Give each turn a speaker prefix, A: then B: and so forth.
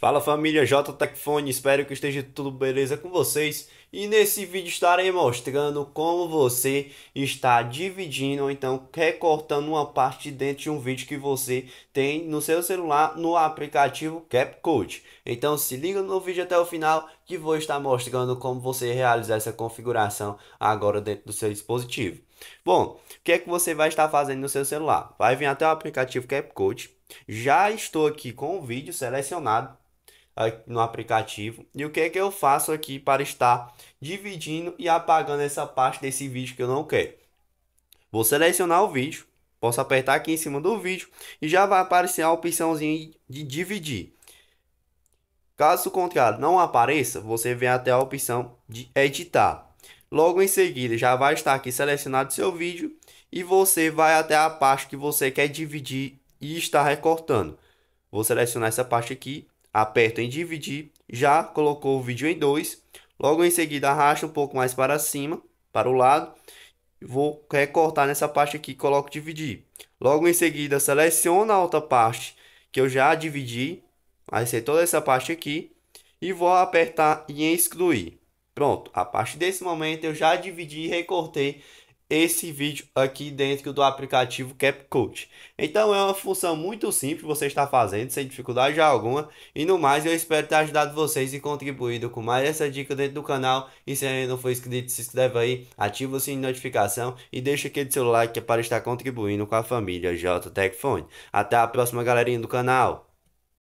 A: Fala família J Techfone, espero que esteja tudo beleza com vocês e nesse vídeo estarei mostrando como você está dividindo ou então recortando uma parte dentro de um vídeo que você tem no seu celular no aplicativo CapCut. Então se liga no vídeo até o final que vou estar mostrando como você realizar essa configuração agora dentro do seu dispositivo. Bom, o que é que você vai estar fazendo no seu celular? Vai vir até o aplicativo CapCut. Já estou aqui com o vídeo selecionado no aplicativo. E o que é que eu faço aqui para estar dividindo e apagando essa parte desse vídeo que eu não quero? Vou selecionar o vídeo, posso apertar aqui em cima do vídeo e já vai aparecer a opçãozinha de dividir. Caso contrário não apareça, você vem até a opção de editar. Logo em seguida, já vai estar aqui selecionado seu vídeo e você vai até a parte que você quer dividir e está recortando. Vou selecionar essa parte aqui aperto em dividir, já colocou o vídeo em dois. Logo em seguida, arrasto um pouco mais para cima, para o lado. Vou recortar nessa parte aqui e coloco dividir. Logo em seguida, seleciono a outra parte que eu já dividi. Vai ser toda essa parte aqui. E vou apertar em excluir. Pronto, a partir desse momento eu já dividi e recortei esse vídeo aqui dentro do aplicativo CapCut. Então é uma função muito simples, você está fazendo sem dificuldade alguma. E no mais, eu espero ter ajudado vocês e contribuído com mais essa dica dentro do canal. E se ainda não for inscrito, se inscreve aí, ativa o sininho de notificação e deixa aquele seu like é para estar contribuindo com a família Phone. Até a próxima, galerinha do canal!